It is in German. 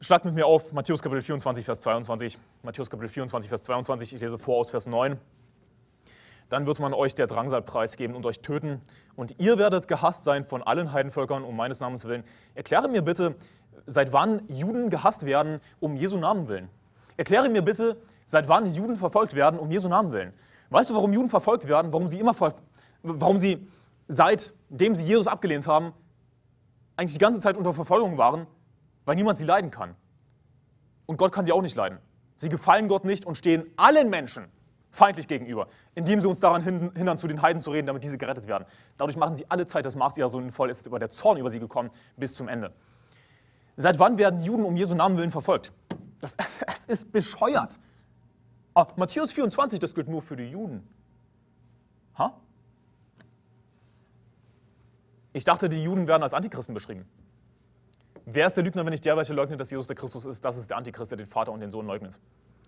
Schlagt mit mir auf Matthäus Kapitel 24, Vers 22. Matthäus Kapitel 24, Vers 22, ich lese vor aus Vers 9. Dann wird man euch der Drangsal preisgeben und euch töten. Und ihr werdet gehasst sein von allen Heidenvölkern um meines Namens willen. Erkläre mir bitte, seit wann Juden gehasst werden um Jesu Namen willen. Erkläre mir bitte, seit wann Juden verfolgt werden um Jesu Namen willen. Weißt du, warum Juden verfolgt werden? Warum sie immer, warum sie seitdem sie Jesus abgelehnt haben, eigentlich die ganze Zeit unter Verfolgung waren? weil niemand sie leiden kann. Und Gott kann sie auch nicht leiden. Sie gefallen Gott nicht und stehen allen Menschen feindlich gegenüber, indem sie uns daran hindern, zu den Heiden zu reden, damit diese gerettet werden. Dadurch machen sie alle Zeit das macht sie Maß ihrer Sünden voll, ist über der Zorn über sie gekommen bis zum Ende. Seit wann werden Juden um Jesu Namen willen verfolgt? Das, das ist bescheuert. Ah, Matthäus 24, das gilt nur für die Juden. Ha? Ich dachte, die Juden werden als Antichristen beschrieben. Wer ist der Lügner, wenn nicht der, welcher leugnet, dass Jesus der Christus ist? Das ist der Antichrist, der den Vater und den Sohn leugnet.